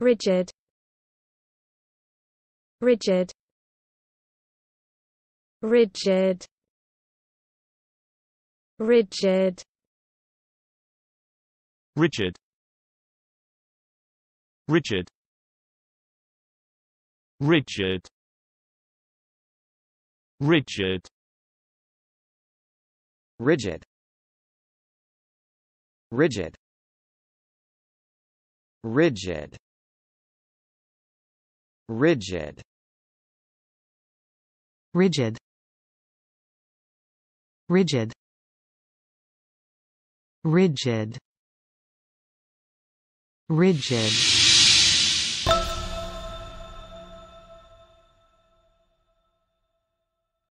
rigid rigid rigid rigid rigid rigid rigid rigid rigid rigid rigid rigid rigid rigid rigid rigid